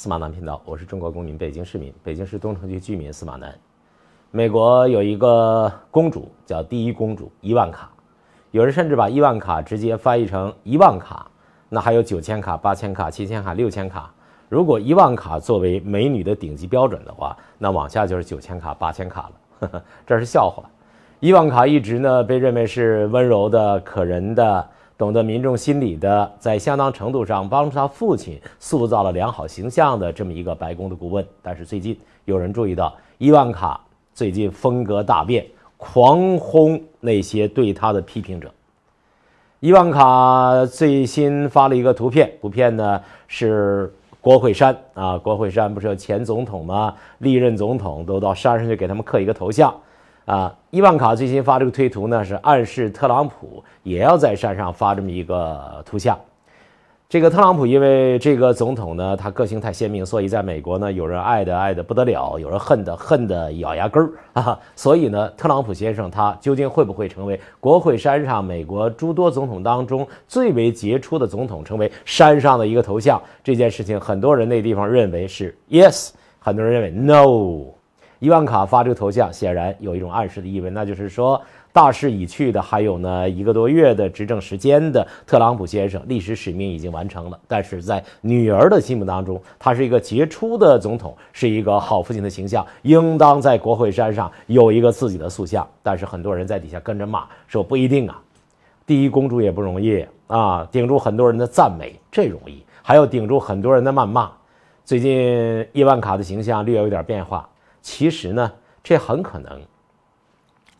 司马南频道，我是中国公民、北京市民、北京市东城区居民司马南。美国有一个公主叫第一公主伊万卡，有人甚至把伊万卡直接翻译成一万卡。那还有九千卡、八千卡、七千卡、六千卡。如果一万卡作为美女的顶级标准的话，那往下就是九千卡、八千卡了。呵呵。这是笑话。伊万卡一直呢被认为是温柔的、可人的。懂得民众心理的，在相当程度上帮助他父亲塑造了良好形象的这么一个白宫的顾问。但是最近有人注意到，伊万卡最近风格大变，狂轰那些对他的批评者。伊万卡最新发了一个图片，图片呢是国会山啊，国会山不是有前总统吗？历任总统都到山上去给他们刻一个头像。啊，伊万卡最新发这个推图呢，是暗示特朗普也要在山上发这么一个图像。这个特朗普因为这个总统呢，他个性太鲜明，所以在美国呢，有人爱的爱的不得了，有人恨的恨的咬牙根儿啊。所以呢，特朗普先生他究竟会不会成为国会山上美国诸多总统当中最为杰出的总统，成为山上的一个头像？这件事情，很多人那地方认为是 yes，很多人认为 no。伊万卡发这个头像，显然有一种暗示的意味，那就是说，大势已去的还有呢，一个多月的执政时间的特朗普先生，历史使命已经完成了。但是在女儿的心目当中，他是一个杰出的总统，是一个好父亲的形象，应当在国会山上有一个自己的塑像。但是很多人在底下跟着骂，说不一定啊，第一公主也不容易啊，顶住很多人的赞美，这容易，还要顶住很多人的谩骂。最近伊万卡的形象略有点变化。其实呢，这很可能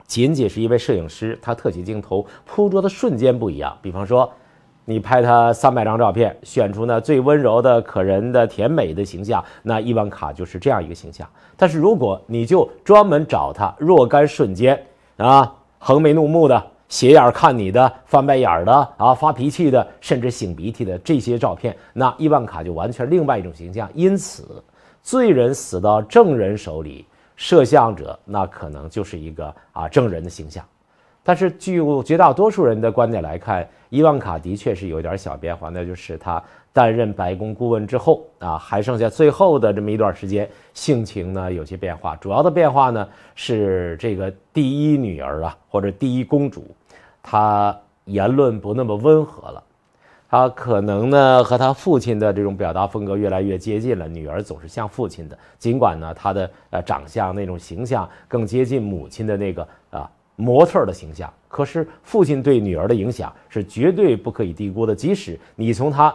仅仅是一位摄影师，他特写镜头捕捉的瞬间不一样。比方说，你拍他三百张照片，选出那最温柔的、可人的、甜美的形象，那伊万卡就是这样一个形象。但是如果你就专门找他若干瞬间，啊，横眉怒目的、斜眼看你的、翻白眼的、啊，发脾气的，甚至擤鼻涕的这些照片，那伊万卡就完全另外一种形象。因此。罪人死到证人手里，摄像者那可能就是一个啊证人的形象。但是据绝大多数人的观点来看，伊万卡的确是有点小变化，那就是她担任白宫顾问之后啊，还剩下最后的这么一段时间，性情呢有些变化。主要的变化呢是这个第一女儿啊或者第一公主，她言论不那么温和了。他可能呢和他父亲的这种表达风格越来越接近了。女儿总是像父亲的，尽管呢她的呃长相那种形象更接近母亲的那个啊模特的形象，可是父亲对女儿的影响是绝对不可以低估的。即使你从他。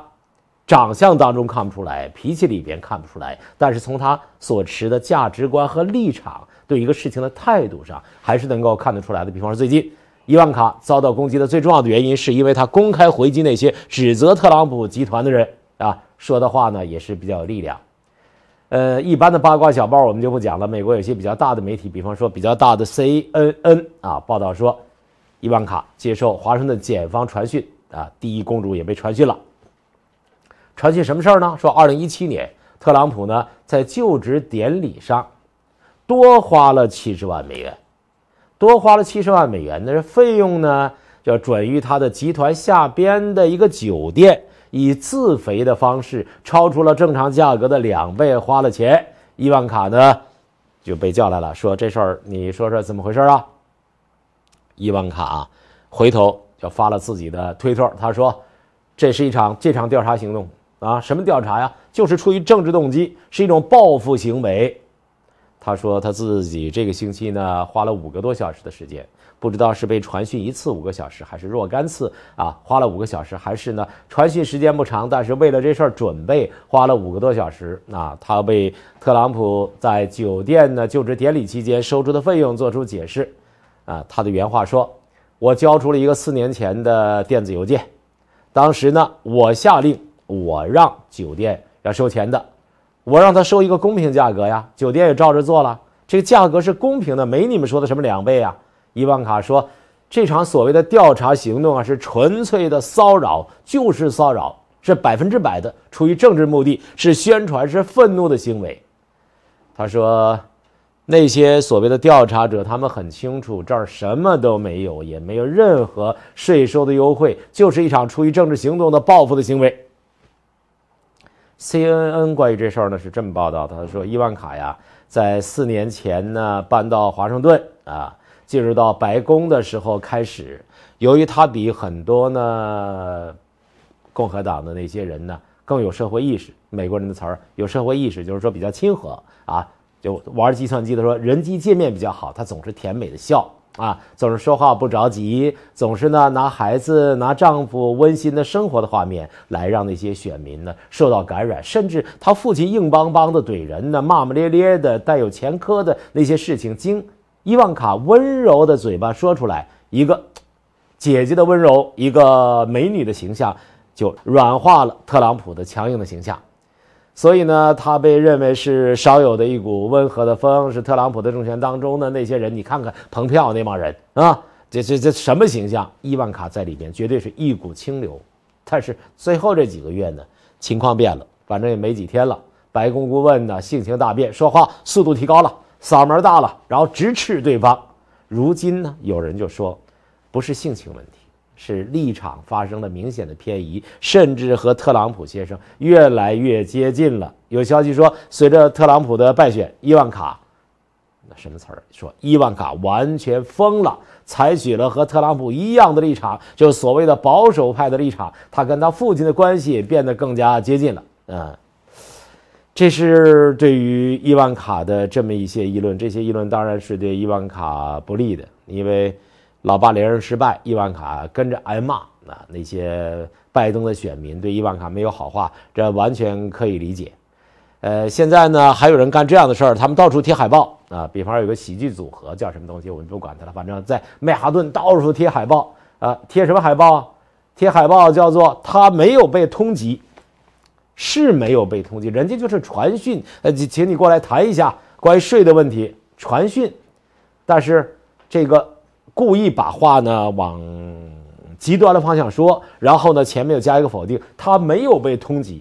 长相当中看不出来，脾气里边看不出来，但是从他所持的价值观和立场，对一个事情的态度上，还是能够看得出来的。比方说最近。伊万卡遭到攻击的最重要的原因，是因为他公开回击那些指责特朗普集团的人啊，说的话呢也是比较有力量。呃，一般的八卦小报我们就不讲了。美国有些比较大的媒体，比方说比较大的 CNN 啊，报道说，伊万卡接受华盛顿检方传讯啊，第一公主也被传讯了。传讯什么事儿呢？说2017年特朗普呢在就职典礼上多花了七十万美元。多花了七十万美元，但是费用呢，要转于他的集团下边的一个酒店，以自肥的方式超出了正常价格的两倍，花了钱。伊万卡呢，就被叫来了，说这事儿，你说说怎么回事啊？伊万卡回头就发了自己的推特，他说：“这是一场这场调查行动啊，什么调查呀？就是出于政治动机，是一种报复行为。”他说他自己这个星期呢花了五个多小时的时间，不知道是被传讯一次五个小时，还是若干次啊？花了五个小时，还是呢传讯时间不长，但是为了这事儿准备花了五个多小时。啊，他为特朗普在酒店的就职典礼期间收出的费用做出解释。啊，他的原话说：“我交出了一个四年前的电子邮件，当时呢我下令，我让酒店要收钱的。”我让他收一个公平价格呀，酒店也照着做了，这个价格是公平的，没你们说的什么两倍啊。伊万卡说，这场所谓的调查行动啊，是纯粹的骚扰，就是骚扰，是百分之百的出于政治目的，是宣传，是愤怒的行为。他说，那些所谓的调查者，他们很清楚这儿什么都没有，也没有任何税收的优惠，就是一场出于政治行动的报复的行为。C N N 关于这事儿呢是这么报道的，他说伊万卡呀，在四年前呢搬到华盛顿啊，进入到白宫的时候开始，由于他比很多呢，共和党的那些人呢更有社会意识，美国人的词儿有社会意识，就是说比较亲和啊，就玩计算机的说人机界面比较好，他总是甜美的笑。啊，总是说话不着急，总是呢拿孩子、拿丈夫温馨的生活的画面来让那些选民呢受到感染，甚至他父亲硬邦邦的怼人呢，骂骂咧咧的，带有前科的那些事情，经伊万卡温柔的嘴巴说出来，一个姐姐的温柔，一个美女的形象，就软化了特朗普的强硬的形象。所以呢，他被认为是少有的一股温和的风，是特朗普的政权当中的那些人。你看看蓬佩奥那帮人啊，这这这什么形象？伊万卡在里边绝对是一股清流。但是最后这几个月呢，情况变了，反正也没几天了。白宫顾问呢，性情大变，说话速度提高了，嗓门大了，然后直斥对方。如今呢，有人就说，不是性情问题。是立场发生了明显的偏移，甚至和特朗普先生越来越接近了。有消息说，随着特朗普的败选，伊万卡那什么词儿说伊万卡完全疯了，采取了和特朗普一样的立场，就所谓的保守派的立场。他跟他父亲的关系也变得更加接近了。嗯，这是对于伊万卡的这么一些议论，这些议论当然是对伊万卡不利的，因为。老巴连任失败，伊万卡跟着挨骂啊！那些拜登的选民对伊万卡没有好话，这完全可以理解。呃，现在呢还有人干这样的事儿，他们到处贴海报啊。比方有个喜剧组合叫什么东西，我们不管他了，反正在曼哈顿到处贴海报啊。贴什么海报？贴海报叫做“他没有被通缉”，是没有被通缉，人家就是传讯呃，请请你过来谈一下关于税的问题，传讯。但是这个。故意把话呢往极端的方向说，然后呢前面又加一个否定，他没有被通缉。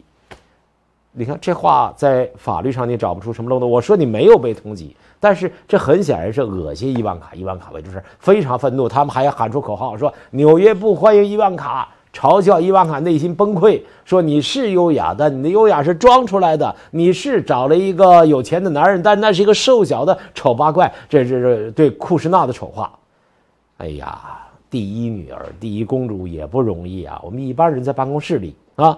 你看这话在法律上你找不出什么漏洞。我说你没有被通缉，但是这很显然是恶心伊万卡。伊万卡为就事非常愤怒，他们还喊出口号说：“纽约不欢迎伊万卡。”嘲笑伊万卡内心崩溃，说：“你是优雅的，你的优雅是装出来的。你是找了一个有钱的男人，但那是一个瘦小的丑八怪。”这这这对库什纳的丑话。哎呀，第一女儿、第一公主也不容易啊！我们一般人在办公室里啊，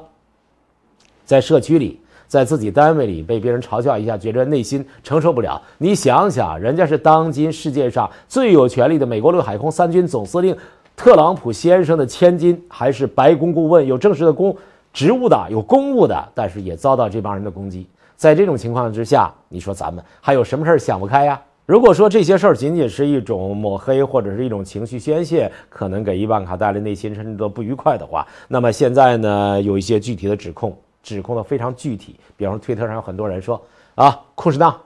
在社区里，在自己单位里，被别人嘲笑一下，觉得内心承受不了。你想想，人家是当今世界上最有权力的美国陆海空三军总司令特朗普先生的千金，还是白宫顾问，有正式的公职务的，有公务的，但是也遭到这帮人的攻击。在这种情况之下，你说咱们还有什么事想不开呀？如果说这些事儿仅仅是一种抹黑或者是一种情绪宣泄，可能给伊万卡带来内心甚至都不愉快的话，那么现在呢，有一些具体的指控，指控的非常具体。比方说，推特上有很多人说：“啊，库什纳，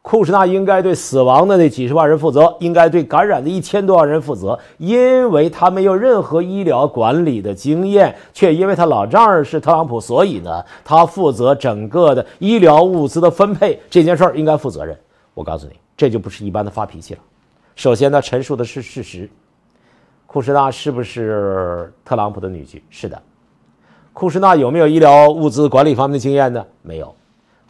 库什纳应该对死亡的那几十万人负责，应该对感染的一千多万人负责，因为他没有任何医疗管理的经验，却因为他老丈人是特朗普，所以呢，他负责整个的医疗物资的分配这件事儿应该负责任。”我告诉你。这就不是一般的发脾气了。首先呢，陈述的是事实：库什纳是不是特朗普的女婿？是的。库什纳有没有医疗物资管理方面的经验呢？没有。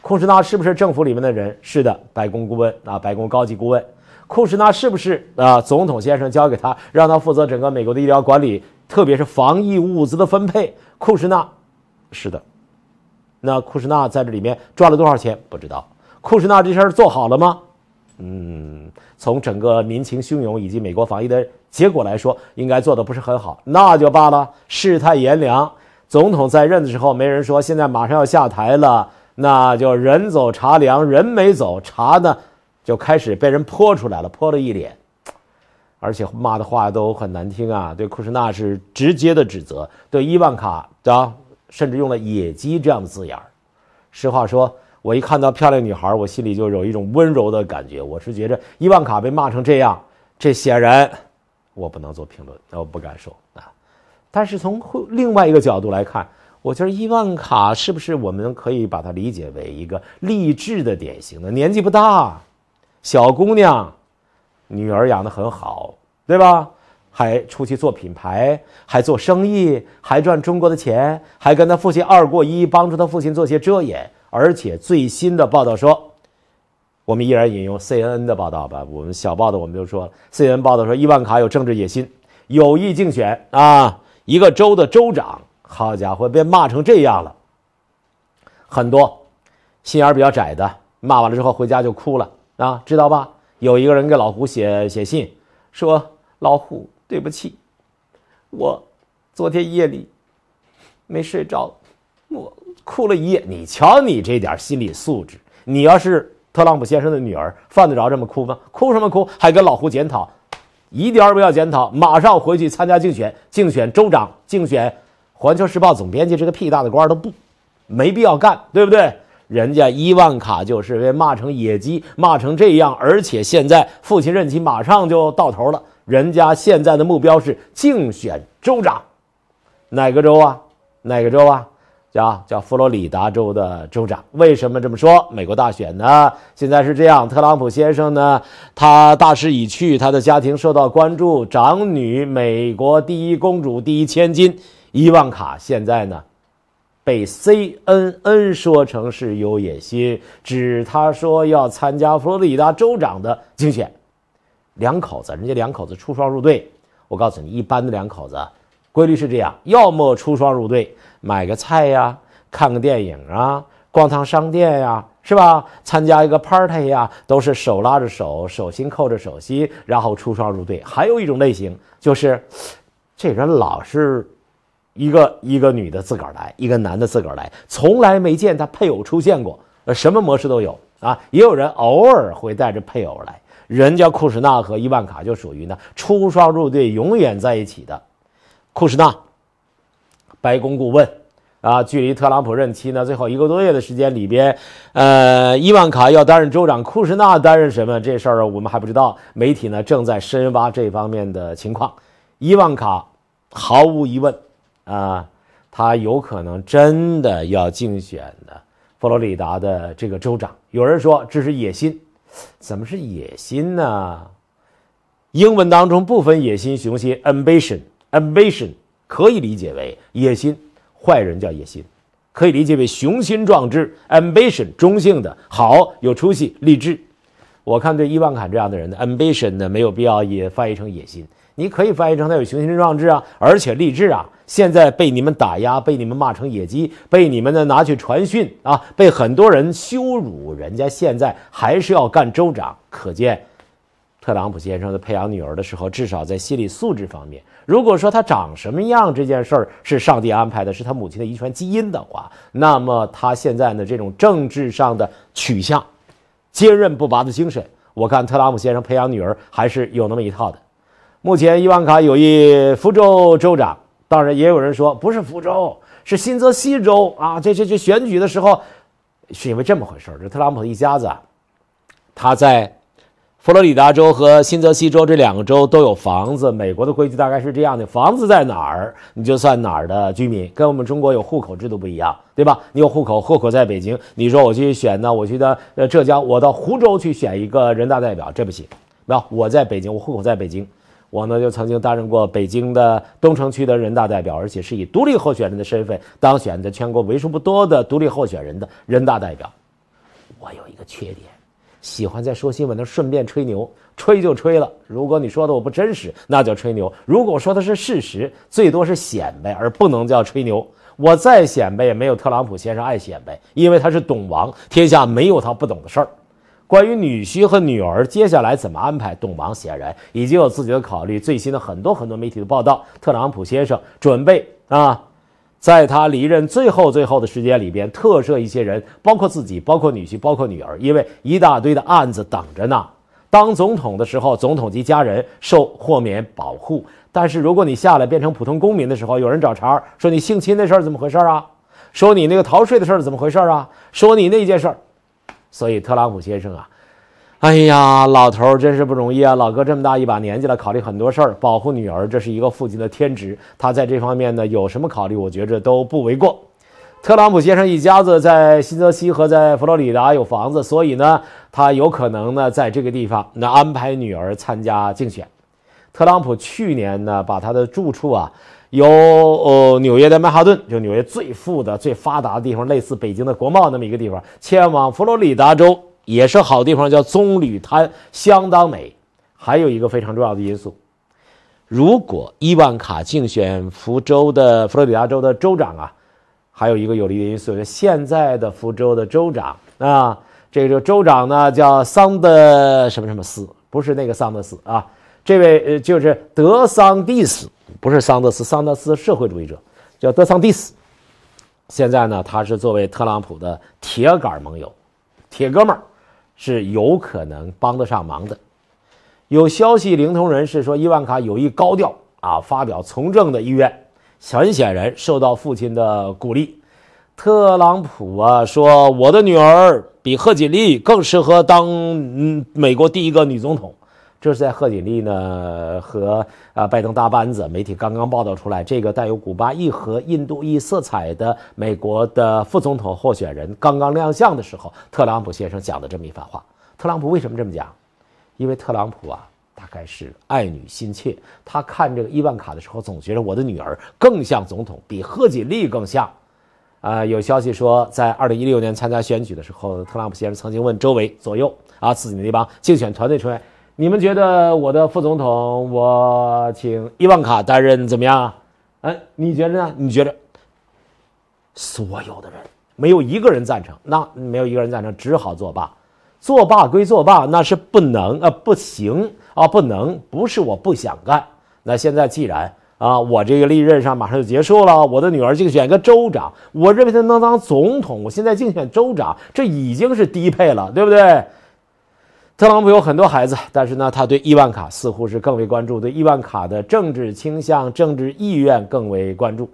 库什纳是不是政府里面的人？是的，白宫顾问啊，白宫高级顾问。库什纳是不是啊？总统先生交给他，让他负责整个美国的医疗管理，特别是防疫物资的分配。库什纳，是的。那库什纳在这里面赚了多少钱？不知道。库什纳这事儿做好了吗？嗯，从整个民情汹涌以及美国防疫的结果来说，应该做的不是很好，那就罢了。世态炎凉，总统在任的时候没人说，现在马上要下台了，那就人走茶凉。人没走，茶呢就开始被人泼出来了，泼了一脸，而且骂的话都很难听啊。对库什纳是直接的指责，对伊万卡的甚至用了野鸡这样的字眼儿。实话说。我一看到漂亮女孩，我心里就有一种温柔的感觉。我是觉着伊万卡被骂成这样，这显然我不能做评论，我不敢说啊。但是从另外一个角度来看，我觉得伊万卡是不是我们可以把它理解为一个励志的典型的？年纪不大，小姑娘，女儿养得很好，对吧？还出去做品牌，还做生意，还赚中国的钱，还跟她父亲二过一，帮助她父亲做些遮掩。而且最新的报道说，我们依然引用 C N N 的报道吧。我们小报的我们就说，C N N 报道说伊万卡有政治野心，有意竞选啊一个州的州长。好家伙，被骂成这样了，很多心眼比较窄的骂完了之后回家就哭了啊，知道吧？有一个人给老胡写写信说：“老胡，对不起，我昨天夜里没睡着，我。”哭了一夜，你瞧你这点心理素质！你要是特朗普先生的女儿，犯得着这么哭吗？哭什么哭？还跟老胡检讨，一点不要检讨，马上回去参加竞选，竞选州长，竞选《环球时报》总编辑，这个屁大的官都不，没必要干，对不对？人家伊万卡就是被骂成野鸡，骂成这样，而且现在父亲任期马上就到头了，人家现在的目标是竞选州长，哪个州啊？哪个州啊？叫叫佛罗里达州的州长，为什么这么说？美国大选呢？现在是这样，特朗普先生呢，他大势已去，他的家庭受到关注，长女美国第一公主、第一千金伊万卡，现在呢，被 CNN 说成是有野心，指他说要参加佛罗里达州长的竞选。两口子，人家两口子出双入对，我告诉你，一般的两口子。规律是这样：要么出双入对，买个菜呀，看个电影啊，逛趟商店呀，是吧？参加一个 party 呀，都是手拉着手，手心扣着手心，然后出双入对。还有一种类型就是，这人老是一个一个女的自个儿来，一个男的自个儿来，从来没见他配偶出现过。呃，什么模式都有啊。也有人偶尔会带着配偶来。人家库什纳和伊万卡就属于呢，出双入对，永远在一起的。库什纳，白宫顾问，啊，距离特朗普任期呢最后一个多月的时间里边，呃，伊万卡要担任州长，库什纳担任什么这事儿我们还不知道，媒体呢正在深挖这方面的情况。伊万卡毫无疑问啊，他有可能真的要竞选的佛罗里达的这个州长。有人说这是野心，怎么是野心呢？英文当中不分野心雄心，ambition。ambition 可以理解为野心，坏人叫野心，可以理解为雄心壮志。ambition 中性的，好有出息，励志。我看对伊万坎这样的人的 ambition 呢，没有必要也翻译成野心，你可以翻译成他有雄心壮志啊，而且励志啊。现在被你们打压，被你们骂成野鸡，被你们呢拿去传讯啊，被很多人羞辱，人家现在还是要干州长，可见。特朗普先生的培养女儿的时候，至少在心理素质方面，如果说他长什么样这件事儿是上帝安排的，是他母亲的遗传基因的话，那么他现在的这种政治上的取向、坚韧不拔的精神，我看特朗普先生培养女儿还是有那么一套的。目前，伊万卡有意福州州长，当然也有人说不是福州，是新泽西州啊。这这这选举的时候，是因为这么回事儿，这特朗普一家子啊，他在。佛罗里达州和新泽西州这两个州都有房子。美国的规矩大概是这样的：房子在哪儿，你就算哪儿的居民，跟我们中国有户口制度不一样，对吧？你有户口，户口在北京，你说我去选呢？我去的呃浙江，我到湖州去选一个人大代表，这不行。那我在北京，我户口在北京，我呢就曾经担任过北京的东城区的人大代表，而且是以独立候选人的身份当选的全国为数不多的独立候选人的人大代表。我有一个缺点。喜欢在说新闻的顺便吹牛，吹就吹了。如果你说的我不真实，那叫吹牛；如果说的是事实，最多是显摆，而不能叫吹牛。我再显摆也没有特朗普先生爱显摆，因为他是懂王，天下没有他不懂的事儿。关于女婿和女儿接下来怎么安排，懂王显然已经有自己的考虑。最新的很多很多媒体的报道，特朗普先生准备啊。在他离任最后最后的时间里边，特赦一些人，包括自己，包括女婿，包括女儿，因为一大堆的案子等着呢。当总统的时候，总统及家人受豁免保护，但是如果你下来变成普通公民的时候，有人找茬说你性侵的事儿怎么回事啊？说你那个逃税的事儿怎么回事啊？说你那件事儿，所以特朗普先生啊。哎呀，老头儿真是不容易啊！老哥这么大一把年纪了，考虑很多事儿，保护女儿，这是一个父亲的天职。他在这方面呢，有什么考虑，我觉着都不为过。特朗普先生一家子在新泽西和在佛罗里达有房子，所以呢，他有可能呢，在这个地方那安排女儿参加竞选。特朗普去年呢，把他的住处啊，由呃纽约的曼哈顿，就纽约最富的、最发达的地方，类似北京的国贸那么一个地方，迁往佛罗里达州。也是好地方，叫棕榈滩，相当美。还有一个非常重要的因素，如果伊万卡竞选福州的佛罗里达州的州长啊，还有一个有利的因素，就现在的福州的州长啊，这个州长呢叫桑德什么什么斯，不是那个桑德斯啊，这位呃就是德桑蒂斯，不是桑德斯，桑德斯社会主义者，叫德桑蒂斯。现在呢，他是作为特朗普的铁杆盟友，铁哥们儿。是有可能帮得上忙的。有消息灵通人士说，伊万卡有意高调啊，发表从政的意愿。很显然，受到父亲的鼓励，特朗普啊说：“我的女儿比贺锦丽更适合当嗯美国第一个女总统。”这是在贺锦丽呢和啊拜登搭班子媒体刚刚报道出来，这个带有古巴裔和印度裔色彩的美国的副总统候选人刚刚亮相的时候，特朗普先生讲的这么一番话。特朗普为什么这么讲？因为特朗普啊，大概是爱女心切，他看这个伊万卡的时候，总觉得我的女儿更像总统，比贺锦丽更像。啊，有消息说，在二零一六年参加选举的时候，特朗普先生曾经问周围左右啊自己那帮竞选团队成员。你们觉得我的副总统，我请伊万卡担任怎么样啊？哎，你觉着呢？你觉着？所有的人没有一个人赞成，那没有一个人赞成，只好作罢。作罢归作罢，那是不能啊，不行啊，不能。不是我不想干。那现在既然啊，我这个历任上马上就结束了，我的女儿竞选一个州长，我认为她能当总统。我现在竞选州长，这已经是低配了，对不对？特朗普有很多孩子，但是呢，他对伊万卡似乎是更为关注，对伊万卡的政治倾向、政治意愿更为关注。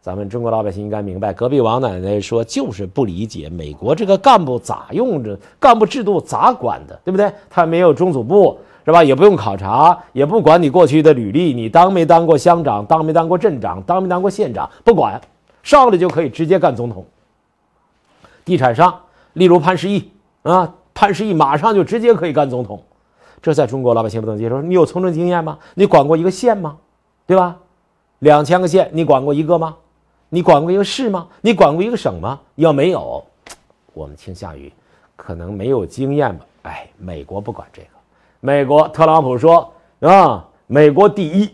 咱们中国老百姓应该明白，隔壁王奶奶说就是不理解美国这个干部咋用着，干部制度咋管的，对不对？他没有中组部是吧？也不用考察，也不管你过去的履历，你当没当过乡长，当没当过镇长，当没当过县长，不管，上来就可以直接干总统。地产商，例如潘石屹啊。潘石屹马上就直接可以干总统，这在中国老百姓不能接受。你有从政经验吗？你管过一个县吗？对吧？两千个县，你管过一个吗？你管过一个市吗？你管过一个省吗？要没有，我们倾向于可能没有经验吧。哎，美国不管这个。美国特朗普说啊，美国第一，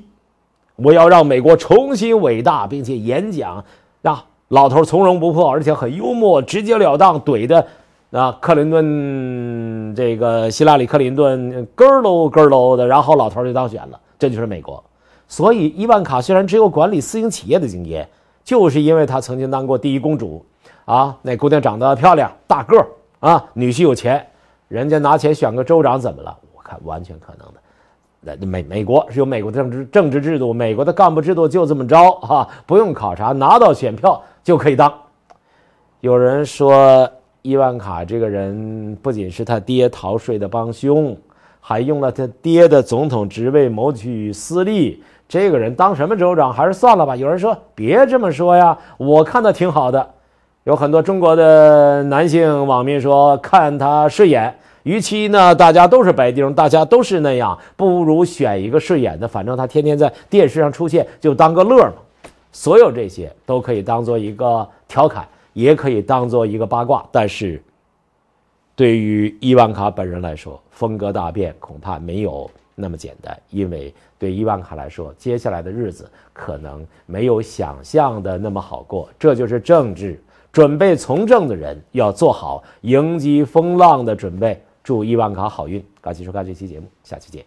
我要让美国重新伟大，并且演讲，啊，老头从容不迫，而且很幽默，直截了当怼的。那克林顿，这个希拉里·克林顿，咯咯咯喽的，然后老头就当选了。这就是美国。所以，伊万卡虽然只有管理私营企业的经验，就是因为他曾经当过第一公主啊。那姑娘长得漂亮，大个儿啊，女婿有钱，人家拿钱选个州长怎么了？我看完全可能的。那美美国是有美国的政治政治制度，美国的干部制度就这么着啊，不用考察，拿到选票就可以当。有人说。伊万卡这个人不仅是他爹逃税的帮凶，还用了他爹的总统职位谋取私利。这个人当什么州长还是算了吧。有人说别这么说呀，我看他挺好的。有很多中国的男性网民说看他顺眼。与其呢，大家都是白丁，大家都是那样，不如选一个顺眼的，反正他天天在电视上出现，就当个乐嘛。所有这些都可以当做一个调侃。也可以当做一个八卦，但是对于伊万卡本人来说，风格大变恐怕没有那么简单。因为对伊万卡来说，接下来的日子可能没有想象的那么好过。这就是政治，准备从政的人要做好迎击风浪的准备。祝伊万卡好运！感谢收看这期节目，下期见。